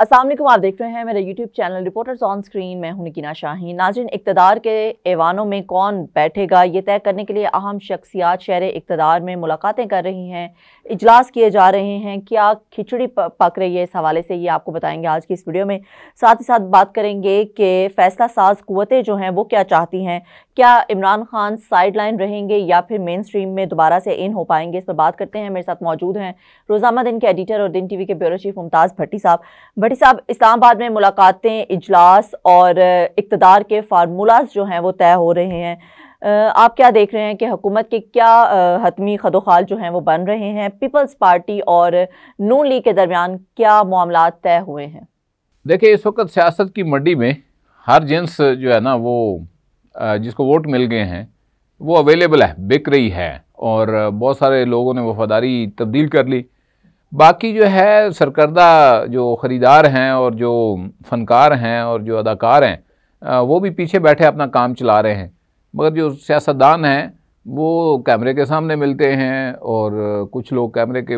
असलम आप देख रहे हैं मेरा YouTube channel reporters on screen मैं हूं निकीना शाही नाजिन इकतदार के ऐवानों में कौन बैठेगा ये तय करने के लिए अहम शख्सियात शहर इकतदार में मुलाकातें कर रही हैं इजलास किए जा रहे हैं क्या खिचड़ी पक रही है इस हवाले से ये आपको बताएंगे आज की इस वीडियो में साथ ही साथ बात करेंगे कि फ़ैसला साज कुतें जो हैं वो क्या चाहती हैं क्या इमरान खान साइडलाइन रहेंगे या फिर मेन स्ट्रीम में दोबारा से इन हो पाएंगे इस पर बात करते हैं मेरे साथ मौजूद हैं रोजामा दिन के एडिटर और दिन टीवी के ब्यूरो चीफ मुमताज़ भट्टी साहब भट्टी साहब इस्लामाबाद में मुलाकातें इजलास और इकतदार के फार्मूलाज जो हैं वो तय हो रहे हैं आप क्या देख रहे हैं कि हुकूमत के क्या हतमी खदोखाल जो हैं वो बन रहे हैं पीपल्स पार्टी और नून लीग के दरमियान क्या मामला तय हुए हैं देखिए इस वक्त सियासत की मंडी में हर जेंस जो है ना वो जिसको वोट मिल गए हैं वो अवेलेबल है बिक रही है और बहुत सारे लोगों ने वफादारी तब्दील कर ली बाकी जो है सरकर्दा जो ख़रीदार हैं और जो फनकार हैं और जो अदाकार हैं वो भी पीछे बैठे अपना काम चला रहे हैं मगर जो सियासतदान हैं वो कैमरे के सामने मिलते हैं और कुछ लोग कैमरे के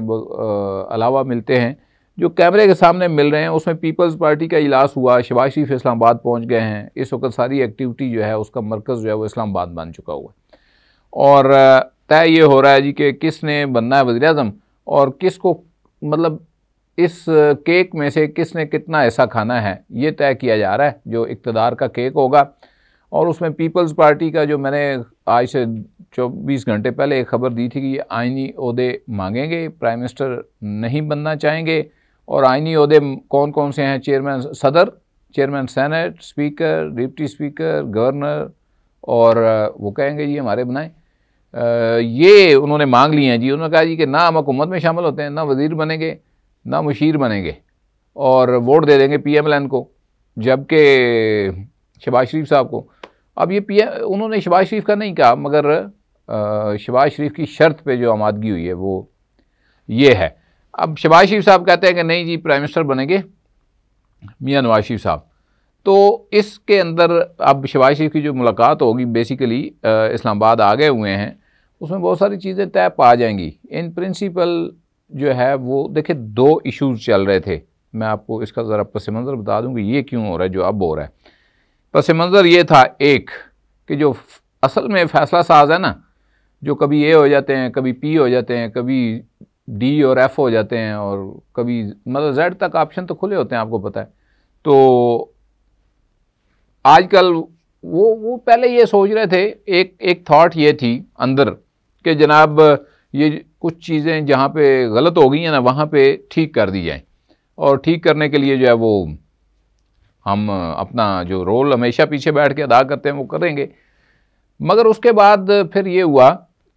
अलावा मिलते हैं जो कैमरे के सामने मिल रहे हैं उसमें पीपल्स पार्टी का इलाज हुआ शबाज शरीफ इस्लामाबाद पहुंच गए हैं इस वक्त सारी एक्टिविटी जो है उसका मरकज़ जो है वो इस्लामाबाद बन चुका हुआ है और तय ये हो रहा है जी कि किसने बनना है वजी अजम और किस को मतलब इस केक में से किसने कितना ऐसा खाना है ये तय किया जा रहा है जो इकतदार का केक होगा और उसमें पीपल्स पार्टी का जो मैंने आज से चौबीस घंटे पहले एक खबर दी थी कि ये आइनी अहदे मांगेंगे प्राइम मिनिस्टर नहीं बनना चाहेंगे और आइनी अहदे कौन कौन से हैं चेयरमैन सदर chairman senate speaker deputy speaker governor और वो कहेंगे जी हमारे बनाएं ये उन्होंने मांग ली हैं जी उन्होंने कहा जी कि ना हम हुकूमत में शामिल होते हैं ना वजीर बनेंगे ना मुशीर बनेंगे और वोट दे देंगे पी एम एल एन को जबकि शबाज शरीफ साहब को अब ये पी उन्होंने शबाज शरीफ का नहीं कहा मगर शबाज शरीफ की शर्त पे जो आमादगी हुई है वो ये है अब शबाज शरीफ साहब कहते हैं कि नहीं जी प्राइम मिनिस्टर बनेंगे मियाँ नवाज शरीफ साहब तो इसके अंदर अब शबाज शरीफ की जो मुलाकात होगी बेसिकली इस्लामाबाद आ गए हुए हैं उसमें बहुत सारी चीज़ें तय पा जाएंगी इन प्रिंसिपल जो है वो देखिए दो इशूज़ चल रहे थे मैं आपको इसका ज़रा पस मंज़र बता दूँ कि ये क्यों हो रहा है जो अब हो रहा है पस मंज़र ये था एक कि जो असल में फ़ैसला साज है ना जो कभी ए हो जाते हैं कभी पी हो जाते हैं कभी डी और एफ हो जाते हैं और कभी मतलब जेड तक ऑप्शन तो खुले होते हैं आपको पता है तो आजकल वो वो पहले ये सोच रहे थे एक एक थॉट ये थी अंदर कि जनाब ये कुछ चीज़ें जहाँ पे गलत हो गई हैं ना वहाँ पे ठीक कर दी जाएँ और ठीक करने के लिए जो है वो हम अपना जो रोल हमेशा पीछे बैठ के अदा करते हैं वो करेंगे मगर उसके बाद फिर ये हुआ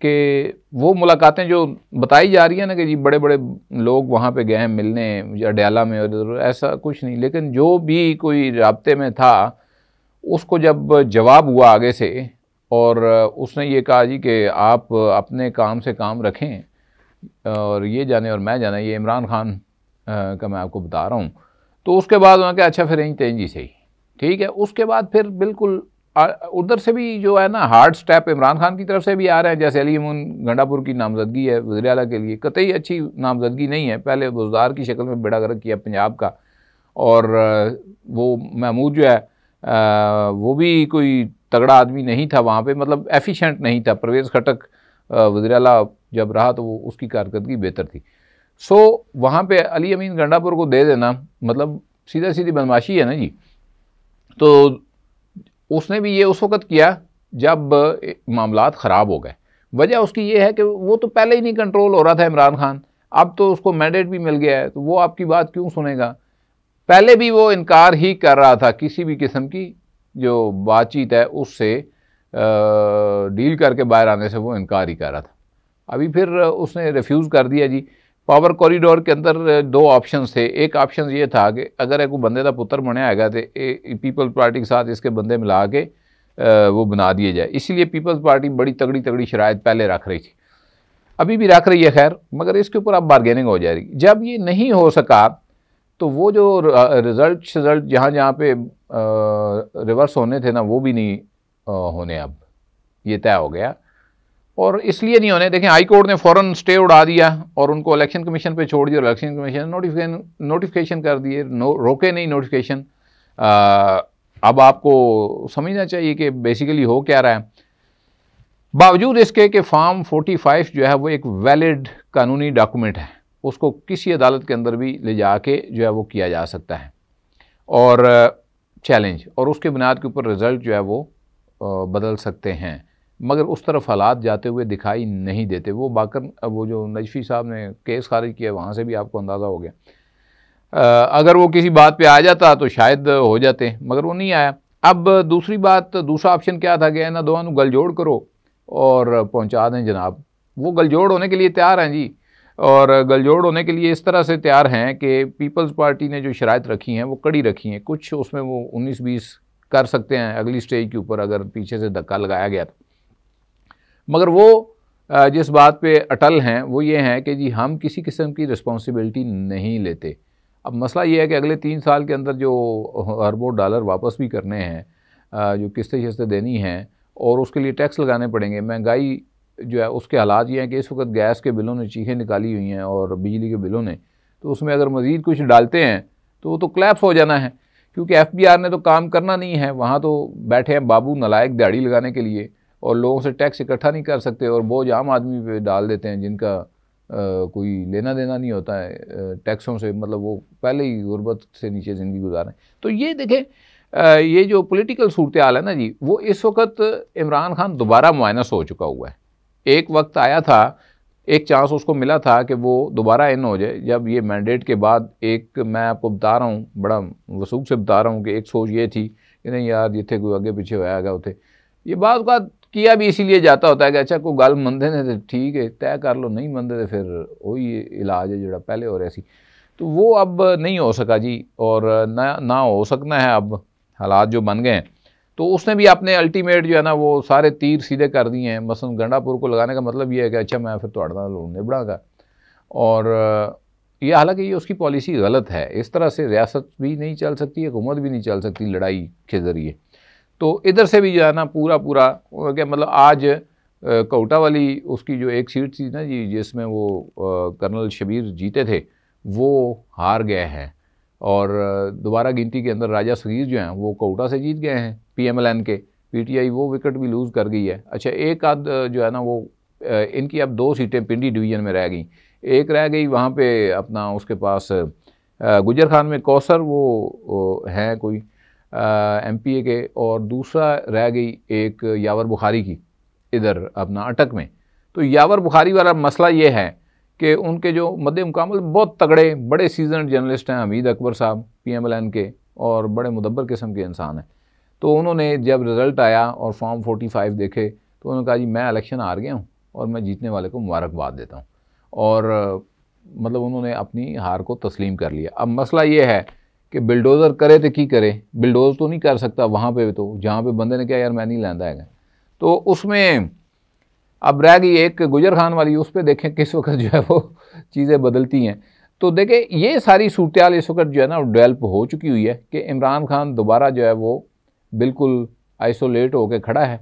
कि वो मुलाकातें जो बताई जा रही है ना कि जी बड़े बड़े लोग वहाँ पे गए हैं मिलने या डयाला में और ऐसा कुछ नहीं लेकिन जो भी कोई रबते में था उसको जब जवाब हुआ आगे से और उसने ये कहा जी कि आप अपने काम से काम रखें और ये जाने और मैं जाना ये इमरान खान का मैं आपको बता रहा हूँ तो उसके बाद उन्होंने कहा अच्छा फिर यहीं तेजी से ही ठीक है उसके बाद फिर बिल्कुल उधर से भी जो है ना हार्ड स्टेप इमरान खान की तरफ से भी आ रहे हैं जैसे अली अमून गंडापुर की नामजदगी है वजी अला के लिए कतई अच्छी नामजदगी नहीं है पहले बुजदार की शक्ल में बेड़ा गर्क किया पंजाब का और वो महमूद जो है वो भी कोई तगड़ा आदमी नहीं था वहाँ पर मतलब एफ़िशेंट नहीं था परवेज़ खटक वजी अला जब रहा तो वो उसकी कारकर्दगी बेहतर थी सो वहाँ पे अली अमीन गंडापुर को दे देना मतलब सीधा सीधी बदमाशी है ना जी तो उसने भी ये उस वक़्त किया जब मामला ख़राब हो गए वजह उसकी ये है कि वो तो पहले ही नहीं कंट्रोल हो रहा था इमरान खान अब तो उसको मैंडेट भी मिल गया है तो वो आपकी बात क्यों सुनेगा पहले भी वो इनकार ही कर रहा था किसी भी किस्म की जो बातचीत है उससे डील करके बाहर आने से वो इनकार ही कर रहा था अभी फिर उसने रिफ्यूज़ कर दिया जी पावर कॉरीडोर के अंदर दो ऑप्शन थे एक ऑप्शन ये था कि अगर एक बंदे का पुत्र बनया है तो पीपल्स पीपल पार्टी के साथ इसके बंदे मिला के वो बना दिए जाए इसीलिए पीपल्स पार्टी बड़ी तगड़ी तगड़ी शराय पहले रख रही थी अभी भी रख रही है खैर मगर इसके ऊपर अब बारगेनिंग हो जाएगी जब ये नहीं हो सका तो वो जो रिज़ल्ट शिजल्ट जहाँ जहाँ पे रिवर्स होने थे ना वो भी नहीं होने अब ये तय हो गया और इसलिए नहीं होने देखें हाई कोर्ट ने फ़ौरन स्टे उड़ा दिया और उनको इलेक्शन कमीशन पे छोड़ दिया और इलेक्शन कमीशन नोटिफिकेशन नोटिफिकेशन कर दिए नो रोके नहीं नोटिफिकेशन अब आपको समझना चाहिए कि बेसिकली हो क्या रहा है बावजूद इसके कि फॉर्म 45 जो है वो एक वैलिड कानूनी डॉक्यूमेंट है उसको किसी अदालत के अंदर भी ले जा के जो है वो किया जा सकता है और चैलेंज और उसके बुनियाद के ऊपर रिज़ल्ट जो है वो बदल सकते हैं मगर उस तरफ हालात जाते हुए दिखाई नहीं देते वो बाकर वो जो नजफी साहब ने केस खारिज किया वहाँ से भी आपको अंदाज़ा हो गया आ, अगर वो किसी बात पे आ जाता तो शायद हो जाते मगर वो नहीं आया अब दूसरी बात दूसरा ऑप्शन क्या था कि ना दोनों गलजोड़ करो और पहुँचा दें जनाब वो गलजोड़ होने के लिए तैयार हैं जी और गलजोड़ होने के लिए इस तरह से तैयार हैं कि पीपल्स पार्टी ने जो शरात रखी हैं वो कड़ी रखी हैं कुछ उसमें वो उन्नीस बीस कर सकते हैं अगली स्टेज के ऊपर अगर पीछे से धक्का लगाया गया तो मगर वो जिस बात पे अटल हैं वो ये हैं कि जी हम किसी किस्म की रिस्पॉन्सिबिलिटी नहीं लेते अब मसला ये है कि अगले तीन साल के अंदर जो अरबों डॉलर वापस भी करने हैं जो किस्तें शस्तें देनी हैं और उसके लिए टैक्स लगाने पड़ेंगे महंगाई जो है उसके हालात ये हैं कि इस वक्त गैस के बिलों ने चीखें निकाली हुई हैं और बिजली के बिलों ने तो उसमें अगर मज़ीद कुछ डालते हैं तो वो तो क्लैप्स हो जाना है क्योंकि एफ ने तो काम करना नहीं है वहाँ तो बैठे हैं बाबू नलायक दिहाड़ी लगाने के लिए और लोगों से टैक्स इकट्ठा नहीं कर सकते और बोझ आम आदमी पे डाल देते हैं जिनका आ, कोई लेना देना नहीं होता है टैक्सों से मतलब वो पहले ही गुर्बत से नीचे ज़िंदगी गुजार रहे हैं तो ये देखें ये जो पोलिटिकल सूरत हाल है ना जी वो इस वक्त इमरान खान दोबारा माइनस हो चुका हुआ है एक वक्त आया था एक चांस उसको मिला था कि वो दोबारा इन हो जाए जब ये मैंडेट के बाद एक मैं आपको बता रहा हूँ बड़ा वसूख से बता रहा हूँ कि एक सोच ये थी कि नहीं यार जिते कोई आगे पीछे होया गया उतें ये बात किया भी इसीलिए जाता होता है कि अच्छा कोई गल मनते हैं तो ठीक है तय कर लो नहीं मनते तो फिर वही इलाज है जोड़ा पहले हो रहा सी तो वो अब नहीं हो सका जी और ना ना हो सकना है अब हालात जो बन गए हैं तो उसने भी अपने अल्टीमेट जो है ना वो सारे तीर सीधे कर दिए हैं मसन गंडापुर को लगाने का मतलब ये है कि अच्छा मैं फिर थोड़ा नाल हूँ निबड़ागा और ये हालांकि ये उसकी पॉलिसी गलत है इस तरह से रियासत भी नहीं चल सकती हुकूमत भी नहीं चल सकती लड़ाई के ज़रिए तो इधर से भी जो है ना पूरा पूरा क्या मतलब आज कोटा वाली उसकी जो एक सीट थी ना जी जिसमें वो कर्नल शबीर जीते थे वो हार गए हैं और दोबारा गिनती के अंदर राजा सगीर जो हैं वो कोटा से जीत गए हैं पीएमएलएन के पीटीआई वो विकेट भी लूज़ कर गई है अच्छा एक आध जो है ना वो इनकी अब दो सीटें पिंडी डिवीज़न में रह गई एक रह गई वहाँ पर अपना उसके पास गुजर खान में कौसर वो हैं कोई एम पी ए के और दूसरा रह गई एक यावर बुखारी की इधर अपना अटक में तो यावर बुखारी वाला मसला ये है कि उनके जो मद मुकामल बहुत तगड़े बड़े सीजन जर्नलिस्ट हैं हमीद अकबर साहब पी एम एल एन के और बड़े मुदबर किस्म के इंसान हैं तो उन्होंने जब रिज़ल्ट आया और फॉर्म फोर्टी फाइव देखे तो उन्होंने कहा जी मैं इलेक्शन हार गया हूँ और मैं जीतने वाले को मुबारकबाद देता हूँ और मतलब उन्होंने अपनी हार को तस्लीम कर लिया अब मसला ये है कि बिल्डोज़र करे तो की करे बिल्डोज़ तो नहीं कर सकता वहाँ पे तो जहाँ पे बंदे ने कहा यार मैं नहीं लादा है तो उसमें अब रह गई एक गुजर खान वाली उस पर देखें किस वक्त जो है वो चीज़ें बदलती हैं तो देखें ये सारी सूरत इस वक्त जो है ना डेवलप हो चुकी हुई है कि इमरान खान दोबारा जो है वो बिल्कुल आइसोलेट होकर खड़ा है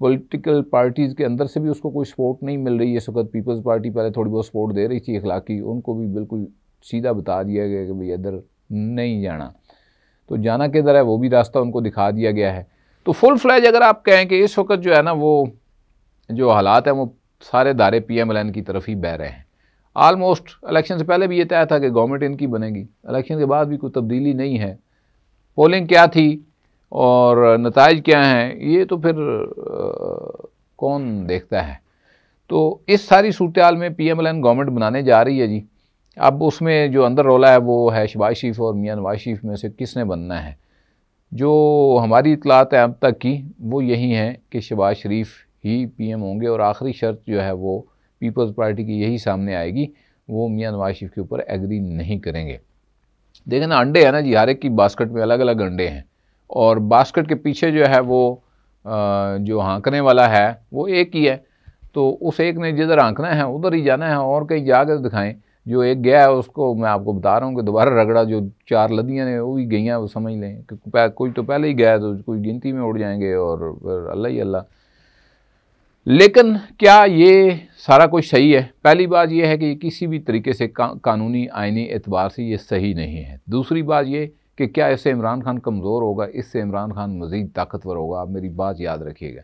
पॉलिटिकल पार्टीज़ के अंदर से भी उसको कोई सपोर्ट नहीं मिल रही है इस वक्त पीपल्स पार्टी पहले थोड़ी बहुत सपोर्ट दे रही थी अखलाकी उनको भी बिल्कुल सीधा बता दिया गया कि भाई इधर नहीं जाना तो जाना किधर है वो भी रास्ता उनको दिखा दिया गया है तो फुल फ्लैज अगर आप कहें कि इस वक्त जो है ना वो जो हालात हैं वो सारे दायरे पी एम एल एन की तरफ ही बह रहे हैं आलमोस्ट इलेक्शन से पहले भी ये तय था कि गवर्नमेंट इनकी बनेगी इलेक्शन के बाद भी कोई तब्दीली नहीं है पोलिंग क्या थी और नतज क्या हैं ये तो फिर आ, कौन देखता है तो इस सारी सूरत में P M L N government बनाने जा रही है जी अब उसमें जो अंदर रोला है वो है शबाज शरीफ और मियाँ नवाज शरीफ में से किसने बनना है जो हमारी इतलात है अब तक की वो यही है कि शबाज शरीफ ही पीएम होंगे और आखिरी शर्त जो है वो पीपल्स पार्टी की यही सामने आएगी वो मियाँ नवाज शरीफ के ऊपर एग्री नहीं करेंगे देखें ना अंडे हैं ना जी हर एक की बास्केट में अलग अलग अंडे हैं और बास्केट के पीछे जो है वो जो हाँकने वाला है वो एक ही है तो उस एक ने जिधर आँकना है उधर ही जाना है और कहीं जाकर दिखाएं जो एक गया है उसको मैं आपको बता रहा हूँ कि दोबारा रगड़ा जो चार लदियाँ ने वो भी गई हैं वो समझ लें कि कोई तो पहले ही गया तो कोई गिनती में उड़ जाएंगे और अल्लाह ही अल्लाह लेकिन क्या ये सारा कुछ सही है पहली बात यह है कि किसी भी तरीके से का, कानूनी आइनी एतबार से ये सही नहीं है दूसरी बात ये कि क्या इससे इमरान खान कमज़ोर होगा इससे इमरान खान मज़ीद ताकतवर होगा आप मेरी बात याद रखिएगा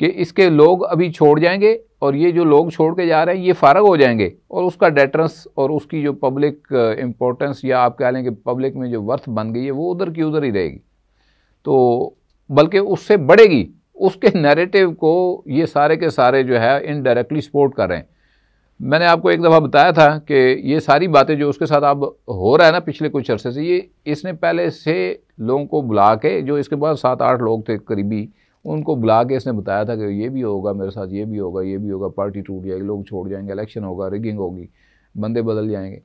कि इसके लोग अभी छोड़ जाएंगे और ये जो लोग छोड़ के जा रहे हैं ये फारग हो जाएंगे और उसका डेटरस और उसकी जो पब्लिक इम्पोर्टेंस uh, या आप कह लें कि पब्लिक में जो वर्थ बन गई है वो उधर की उधर ही रहेगी तो बल्कि उससे बढ़ेगी उसके नैरेटिव को ये सारे के सारे जो है इनडायरेक्टली सपोर्ट कर रहे हैं मैंने आपको एक दफ़ा बताया था कि ये सारी बातें जो उसके साथ अब हो रहा है ना पिछले कुछ अरसे से ये इसने पहले से लोगों को बुला के जो इसके बाद सात आठ लोग थे करीबी उनको बुला के इसने बताया था कि ये भी होगा मेरे साथ ये भी होगा ये भी होगा पार्टी टूट जाएगी लोग छोड़ जाएंगे इलेक्शन होगा रिगिंग होगी बंदे बदल जाएंगे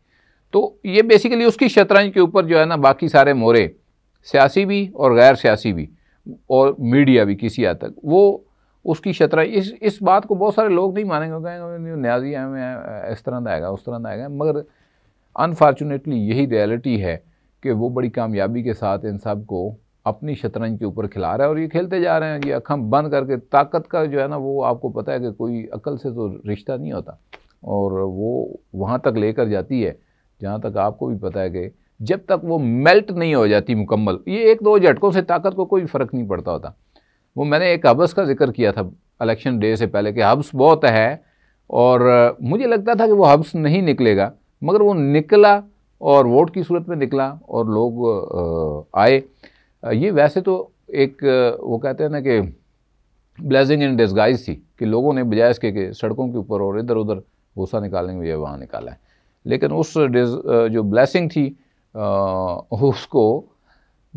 तो ये बेसिकली उसकी शतरंज के ऊपर जो है ना बाकी सारे मोरे सियासी भी और गैर सियासी भी और मीडिया भी किसी हद तक वो उसकी शतरंज इस इस बात को बहुत सारे लोग नहीं मानेंगे कहेंगे न्याजी हमें इस तरह का आएगा उस तरह का आएगा मगर अनफॉर्चुनेटली यही रियलिटी है कि वो बड़ी कामयाबी के साथ इन सब को अपनी शतरंज के ऊपर खिला रहा है और ये खेलते जा रहे हैं ये अखम बंद करके ताकत का जो है ना वो आपको पता है कि कोई अकल से तो रिश्ता नहीं होता और वो वहाँ तक लेकर जाती है जहाँ तक आपको भी पता है कि जब तक वो मेल्ट नहीं हो जाती मुकम्मल ये एक दो झटकों से ताकत को कोई फ़र्क नहीं पड़ता होता वो मैंने एक हब्स का जिक्र किया था अलेक्शन डे से पहले कि हब्स बहुत है और मुझे लगता था कि वो हब्स नहीं निकलेगा मगर वो निकला और वोट की सूरत में निकला और लोग आए ये वैसे तो एक वो कहते हैं ना कि ब्लेजिंग इन डिस्गाइज थी कि लोगों ने बजाय इसके कि सड़कों के ऊपर और इधर उधर भूसा निकालेंगे ये वहाँ निकाला है लेकिन उस जो ब्लेसिंग थी उसको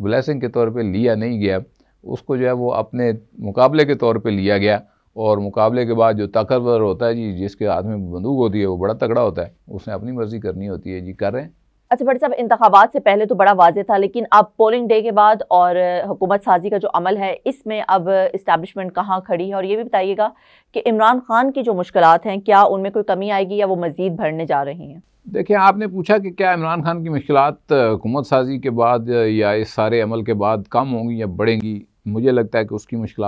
ब्लेसिंग के तौर पे लिया नहीं गया उसको जो है वो अपने मुकाबले के तौर पे लिया गया और मुकाबले के बाद जो ताकतवर होता है जी जिसके हाथ में बंदूक होती है वो बड़ा तगड़ा होता है उसने अपनी मर्ज़ी करनी होती है जी कर रहे हैं अच्छा भट्ट साहब इंतबात से पहले तो बड़ा वाज था लेकिन अब पोलिंग डे के बाद और हुकूमत साजी का जो अमल है इसमें अब इस्टबलिशमेंट कहाँ खड़ी है और ये भी बताइएगा कि इमरान खान की जो मुश्किल हैं क्या उनमें कोई कमी आएगी या वो मज़ीद भरने जा रही हैं देखिए आपने पूछा कि क्या इमरान खान की मुश्किल हुकूमत साजी के बाद या इस सारे अमल के बाद कम होंगी या बढ़ेंगी मुझे लगता है कि उसकी मुश्किल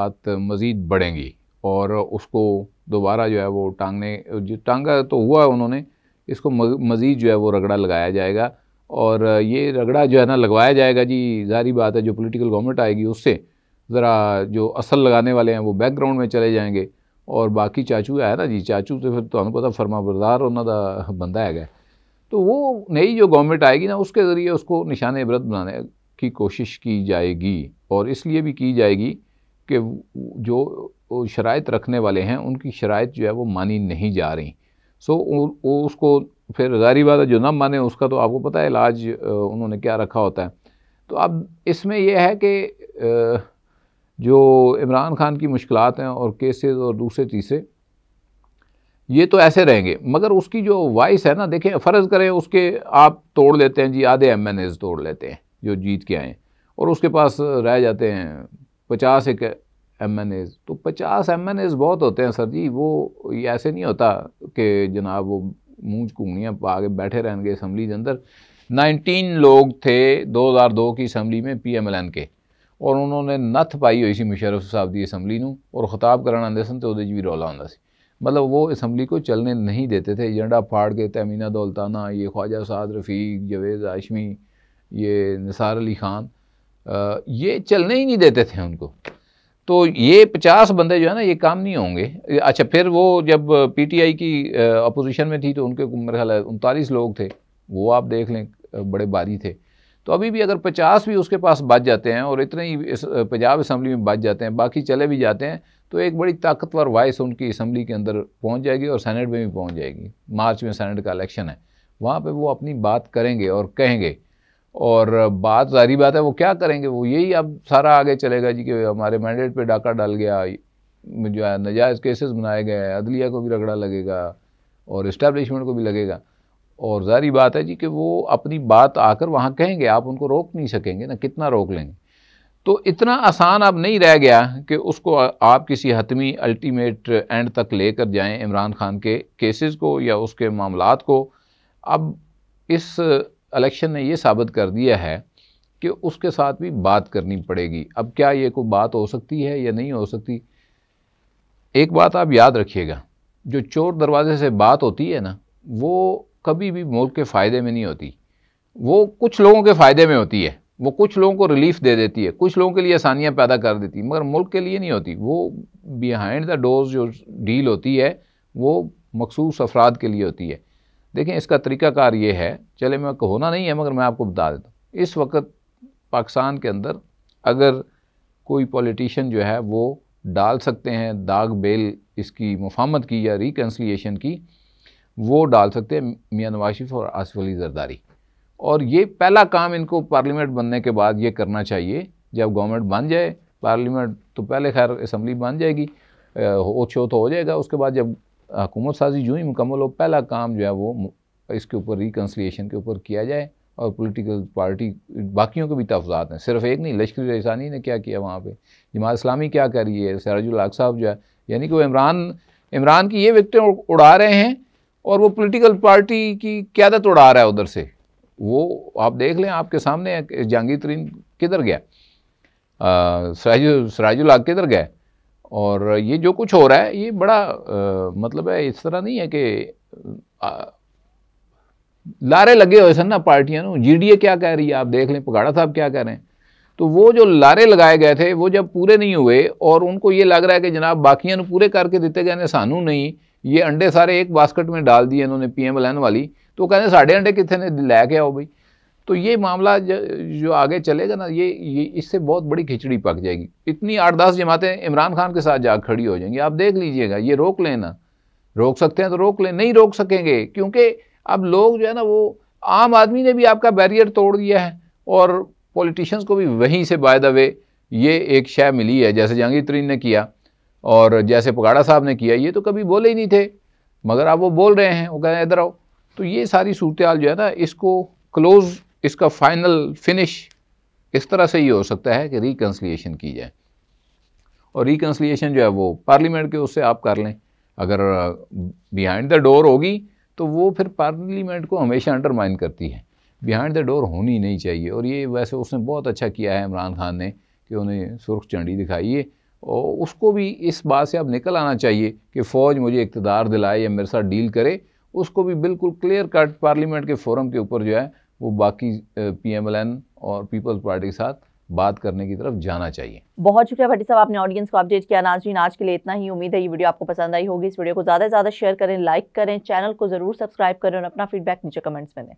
मज़ीद बढ़ेंगी और उसको दोबारा जो है वो टांगने टांगा तो हुआ है उन्होंने इसको मज़ीद जो है वो रगड़ा लगाया जाएगा और ये रगड़ा जो है ना लगवाया जाएगा जी जारी बात है जो पोलिटिकल गवर्नमेंट आएगी उससे ज़रा जो असल लगाने वाले हैं वो बैकग्राउंड में चले जाएंगे और बाकी चाचू है ना जी चाचू तो फिर तुम्हें पता फरमाबरदार उन्हों का बंदा है तो वो नई जो गवर्नमेंट आएगी ना उसके ज़रिए उसको निशान इबरत बनाने की कोशिश की जाएगी और इसलिए भी की जाएगी कि जो शराइ रखने वाले हैं उनकी शराइ जो है वो मानी नहीं जा रही सो वो उसको फिर जारी बात है जो ना माने उसका तो आपको पता है इलाज उन्होंने क्या रखा होता है तो अब इसमें यह है कि जो इमरान खान की मुश्किल हैं और केसेस और दूसरे तीसरे ये तो ऐसे रहेंगे मगर उसकी जो वॉइस है ना देखें फ़र्ज़ करें उसके आप तोड़ लेते हैं जी आधे एम एन एज तोड़ लेते हैं जो जीत के आए और उसके पास रह जाते हैं पचास एक एम एन एज तो पचास एम एन एज बहुत होते हैं सर जी वो ऐसे नहीं होता कि जनाब वो मूँझ कुंगड़ियाँ पा के बैठे रहेंगे असम्बली के अंदर नाइनटीन लोग थे 2002 की असम्बली में पी एम एल एन के और उन्होंने ਨੇ पाई हुई सी मुशरफ साहब की असम्बली और खिताब करा आते सन तो ਸਨ ਤੇ ਉਹਦੇ 'ਚ मतलब वो असम्बली को चलने नहीं देते थे एजेंडा फाड़ के तमीना दौलताना ये ख्वाजा साद रफ़ीक जवेद आशमी ये निसार अली ख़ान ये चलने ही नहीं देते थे उनको तो ये पचास बंदे जो है ना ये काम नहीं होंगे अच्छा फिर वो जब पीटीआई की अपोजिशन में थी तो उनके मेरे ख्याल उनतालीस लोग थे वो आप देख लें बड़े बारी थे तो अभी भी अगर पचास भी उसके पास बच जाते हैं और इतने ही पंजाब असम्बली में बच जाते हैं बाकी चले भी जाते हैं तो एक बड़ी ताकतवर वॉइस उनकी असम्बली के अंदर पहुँच जाएगी और सैनेट में भी पहुँच जाएगी मार्च में सैनेट का इलेक्शन है वहाँ पर वो अपनी बात करेंगे और कहेंगे और बात जारी बात है वो क्या करेंगे वो यही अब सारा आगे चलेगा जी कि हमारे मैंडेट पे डाका डाल गया जो है नजायज़ केसेस बनाए गए हैं अदलिया को भी रगड़ा लगेगा और इस्टेब्लिशमेंट को भी लगेगा और जारी बात है जी कि वो अपनी बात आकर वहाँ कहेंगे आप उनको रोक नहीं सकेंगे ना कितना रोक लेंगे तो इतना आसान अब नहीं रह गया कि उसको आप किसी हतमी अल्टीमेट एंड तक लेकर जाएं इमरान खान के केसेस को या उसके मामला को अब इस इलेक्शन ने ये साबित कर दिया है कि उसके साथ भी बात करनी पड़ेगी अब क्या ये कोई बात हो सकती है या नहीं हो सकती एक बात आप याद रखिएगा जो चोर दरवाजे से बात होती है ना वो कभी भी मुल्क के फ़ायदे में नहीं होती वो कुछ लोगों के फ़ायदे में होती है वो कुछ लोगों को रिलीफ दे देती है कुछ लोगों के लिए आसानियाँ पैदा कर देती मगर मुल्क के लिए नहीं होती वो बिहाइंड द डोज जो डील होती है वो मखसूस अफराद के लिए होती है देखें इसका तरीक़ाकार ये है चले मैं होना नहीं है मगर मैं आपको बता देता हूँ इस वक्त पाकिस्तान के अंदर अगर कोई पॉलिटिशियन जो है वो डाल सकते हैं दाग बेल इसकी मुफामत की या रिकन्सलिएशन की वो डाल सकते हैं मियाँ नवाज शरीफ और आसफ़ अली जरदारी और ये पहला काम इनको पार्लियामेंट बनने के बाद ये करना चाहिए जब गवर्नमेंट बन जाए पार्लियामेंट तो पहले खैर असम्बली बन जाएगी छो तो हो जाएगा उसके बाद जब हकूमत साजी जो ही मुकम्मल हो पहला काम जो है वो इसके ऊपर रिकन्सलीशन के ऊपर किया जाए और पोलिटिकल पार्टी बाकियों के भी तफजात हैं सिर्फ एक नहीं लश्कर रसानी ने क्या किया वहाँ पर जमात इस्लामी क्या कर रही है सराजुल साहब जो है यानी कि वो इमरान इमरान की ये विकटें उड़ा रहे हैं और वो पॉलिटिकल पार्टी की क्यादत उड़ा रहा है उधर से वो आप देख लें आपके सामने जहांगीर तरीन किधर गया सराजुल सराजुल किधर गया और ये जो कुछ हो रहा है ये बड़ा आ, मतलब है इस तरह नहीं है कि लारे लगे हुए सन ना पार्टियां डी ए क्या कह रही है आप देख लें पगाड़ा साहब क्या कह रहे हैं तो वो जो लारे लगाए गए थे वो जब पूरे नहीं हुए और उनको ये लग रहा है कि जनाब बाकिया पूरे करके दिते गए सानू नहीं ये अंडे सारे एक बास्केट में डाल दिए इन्होंने पी एम एल एन वाली तो कहने साढ़े अंडे कितने लैके आओ भाई तो ये मामला जो आगे चलेगा ना ये ये इससे बहुत बड़ी खिचड़ी पक जाएगी इतनी आठ दस जमातें इमरान खान के साथ जा खड़ी हो जाएंगी आप देख लीजिएगा ये रोक लेना रोक सकते हैं तो रोक लें नहीं रोक सकेंगे क्योंकि अब लोग जो है ना वो आम आदमी ने भी आपका बैरियर तोड़ दिया है और पॉलिटिशियंस को भी वहीं से बाय द वे ये एक शय मिली है जैसे जहांगीर तरीन ने किया और जैसे पगाड़ा साहब ने किया ये तो कभी बोले ही नहीं थे मगर आप वो बोल रहे हैं वो कह रहे हैं इधर आओ तो ये सारी सूरत जो है ना इसको क्लोज़ इसका फाइनल फिनिश इस तरह से ही हो सकता है कि रिकन्सलिएशन की जाए और रिकन्सलिएशन जो है वो पार्लियामेंट के उससे आप कर लें अगर बिहाइंड द डोर होगी तो वो फिर पार्लियामेंट को हमेशा अंडरमाइन करती है बिहाइंड द डोर होनी नहीं चाहिए और ये वैसे उसने बहुत अच्छा किया है इमरान खान ने कि उन्हें सुर्ख चंडी दिखाई है और उसको भी इस बात से अब निकल आना चाहिए कि फ़ौज मुझे इकतदार दिलाए या मेरे साथ डील करे उसको भी बिल्कुल क्लियर कट पार्लियामेंट के फोरम के ऊपर जो है वो बाकी पीएमएलएन और पीपल्स पार्टी के साथ बात करने की तरफ जाना चाहिए बहुत शुक्रिया भट्टी साहब आपने ऑडियंस को अपडेट किया नाजरीन आज के लिए इतना ही उम्मीद है ये वीडियो आपको पसंद आई होगी इस वीडियो को ज़्यादा से ज़्यादा शेयर करें लाइक करें चैनल को ज़रूर सब्सक्राइब करें और अपना फीडबैक नीचे कमेंट्स में दें